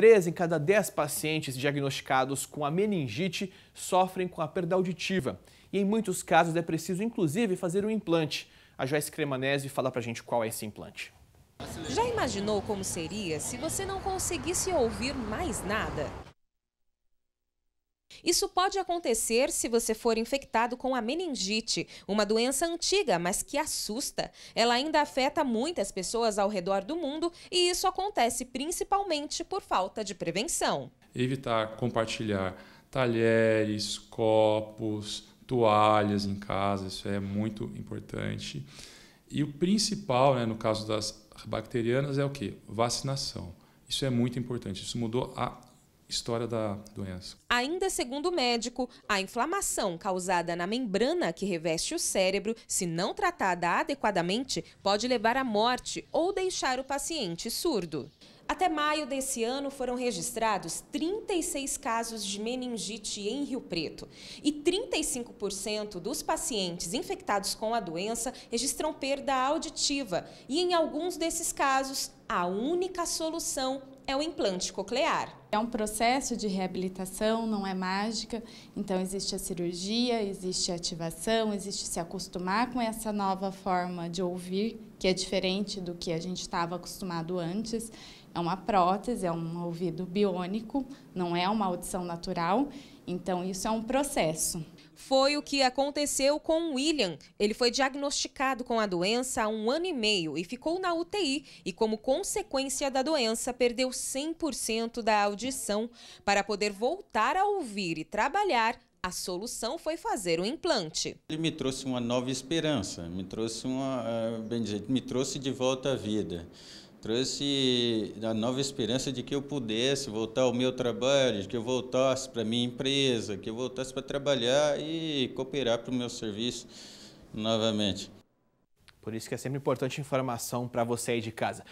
3 em cada 10 pacientes diagnosticados com a meningite sofrem com a perda auditiva. E em muitos casos é preciso, inclusive, fazer um implante. A Joyce Cremanese fala pra gente qual é esse implante. Já imaginou como seria se você não conseguisse ouvir mais nada? Isso pode acontecer se você for infectado com a meningite, uma doença antiga, mas que assusta. Ela ainda afeta muitas pessoas ao redor do mundo e isso acontece principalmente por falta de prevenção. Evitar compartilhar talheres, copos, toalhas em casa, isso é muito importante. E o principal, né, no caso das bacterianas, é o que? Vacinação. Isso é muito importante. Isso mudou a história da doença. Ainda segundo o médico, a inflamação causada na membrana que reveste o cérebro, se não tratada adequadamente, pode levar à morte ou deixar o paciente surdo. Até maio desse ano foram registrados 36 casos de meningite em Rio Preto. E 35% dos pacientes infectados com a doença registram perda auditiva. E em alguns desses casos, a única solução é o implante coclear. É um processo de reabilitação, não é mágica, então existe a cirurgia, existe a ativação, existe se acostumar com essa nova forma de ouvir, que é diferente do que a gente estava acostumado antes. É uma prótese, é um ouvido biônico, não é uma audição natural então, isso é um processo. Foi o que aconteceu com William. Ele foi diagnosticado com a doença há um ano e meio e ficou na UTI e, como consequência da doença, perdeu 100% da audição. Para poder voltar a ouvir e trabalhar, a solução foi fazer o implante. Ele me trouxe uma nova esperança, me trouxe uma, eh, bem dizer, me trouxe de volta à vida trouxe a nova esperança de que eu pudesse voltar ao meu trabalho, de que eu voltasse para a minha empresa, que eu voltasse para trabalhar e cooperar para o meu serviço novamente. Por isso que é sempre importante informação para você aí de casa.